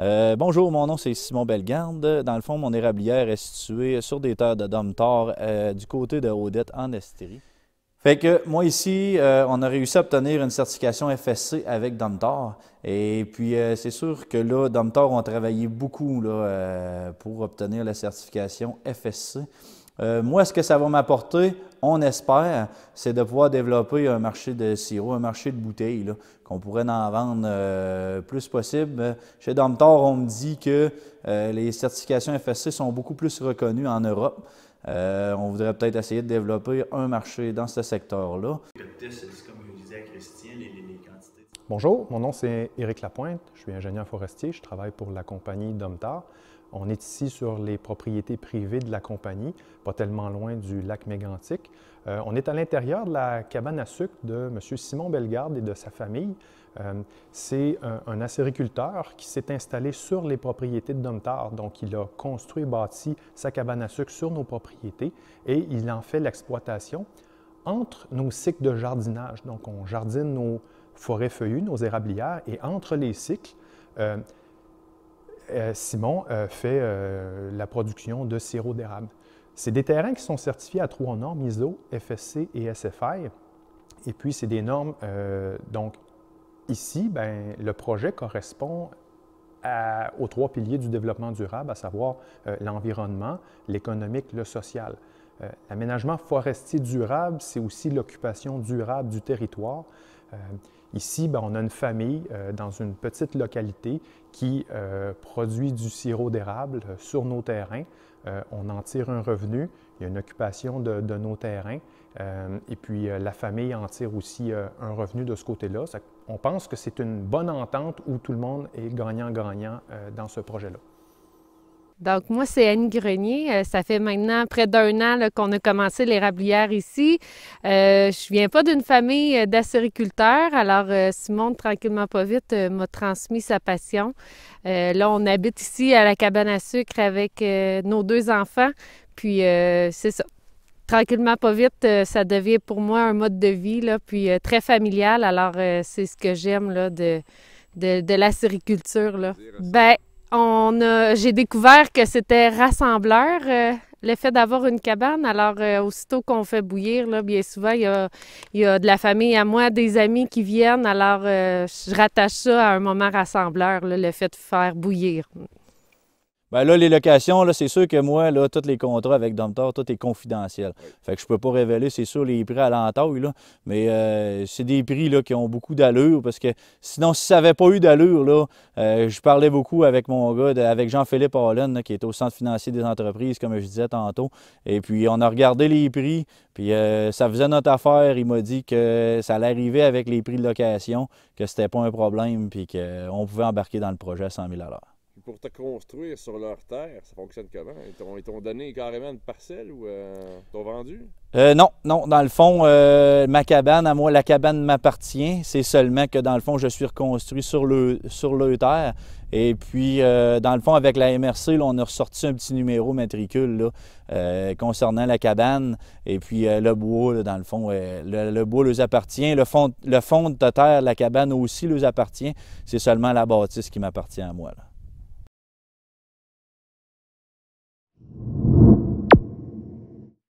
Euh, bonjour, mon nom c'est Simon Bellegarde. Dans le fond, mon érablière est située sur des terres de Domtar, euh, du côté de Odette, en Estérie. Fait que moi ici, euh, on a réussi à obtenir une certification FSC avec Domtar. Et puis c'est sûr que là, Domtar ont travaillé beaucoup là, pour obtenir la certification FSC. moi, ce que ça va m'apporter, on espère, c'est de pouvoir développer un marché de sirop, un marché de bouteilles, qu'on pourrait en vendre euh, plus possible. Euh, chez Domtor, on me dit que euh, les certifications FSC sont beaucoup plus reconnues en Europe. on voudrait peut-être essayer de développer un marché dans ce secteur-là. Bonjour, mon nom c'est Éric Lapointe, je suis ingénieur forestier, je travaille pour la compagnie Domtar. On est ici sur les propriétés privées de la compagnie, pas tellement loin du lac Mégantic. Euh, on est à l'intérieur de la cabane à sucre de M. Simon Bellegarde et de sa famille. Euh, c'est un, un, acériculteur qui s'est installé sur les propriétés de Domtar. Donc, il a construit, bâti sa cabane à sucre sur nos propriétés et il en fait l'exploitation entre nos cycles de jardinage. Donc, on jardine nos forêts feuillues, nos érablières, et entre les cycles, euh, euh, Simon euh, fait euh, la production de sirop d'érable. C'est des terrains qui sont certifiés à trois normes ISO, FSC et SFI. Et puis, c'est des normes. donc, ici, ben, le projet correspond aux trois piliers du développement durable, à savoir l'environnement, l'économique, le social. L'aménagement forestier durable, c'est aussi l'occupation durable du territoire. Euh, ici, ben, on a une famille euh, dans une petite localité qui euh, produit du sirop d'érable sur nos terrains. on en tire un revenu, il y a une occupation de nos terrains et puis la famille en tire aussi un revenu de ce côté-là. On pense que c'est une bonne entente où tout le monde est gagnant-gagnant dans ce projet-là. Donc, moi, c'est Annie Grenier. Euh, ça fait maintenant près d'un an qu'on a commencé l'érablière ici. Euh, je viens pas d'une famille euh, d'acériculteurs, alors euh, Simon, tranquillement pas vite, m'a transmis sa passion. là, on habite ici à la cabane à sucre avec nos deux enfants. Puis, c'est ça. Tranquillement, pas vite, ça devient pour moi un mode de vie, là, puis très familial. Alors, c'est ce que j'aime de, de, de l'acériculture. Ben, j'ai découvert que c'était rassembleur, euh, le fait d'avoir une cabane. Alors, euh, aussitôt qu'on fait bouillir, bien souvent, il y, a, de la famille à moi, des amis qui viennent. Alors, euh, je rattache ça à un moment rassembleur, le fait de faire bouillir. Bien là, les locations, là, c'est sûr que moi, là, tous les contrats avec Domtar, tout est confidentiel. Fait que je peux pas révéler, c'est sûr, les prix à l'entaille, Mais euh, c'est des prix là, qui ont beaucoup d'allure parce que sinon, si ça n'avait pas eu d'allure, là, euh, je parlais beaucoup avec mon gars, avec Jean-Philippe Holland, qui est au Centre financier des entreprises, comme je disais tantôt. Et puis, on a regardé les prix, puis euh, ça faisait notre affaire. Il m'a dit que ça allait arriver avec les prix de location, que c'était pas un problème, puis qu'on pouvait embarquer dans le projet à 100 000 pour te construire sur leur terre, ça fonctionne comment? Ils t'ont donné carrément une parcelle ou euh, t'ont vendu? Euh, non, non. Dans le fond, euh, ma cabane, à moi, la cabane m'appartient. C'est seulement que, dans le fond, je suis reconstruit sur le, sur terre. Et puis, dans le fond, avec la MRC, on a ressorti un petit numéro matricule là, concernant la cabane. Et puis, le bois, dans le fond, le, bois leur appartient. Le fond, le fond de terre, la cabane aussi les appartient. C'est seulement la bâtisse qui m'appartient à moi.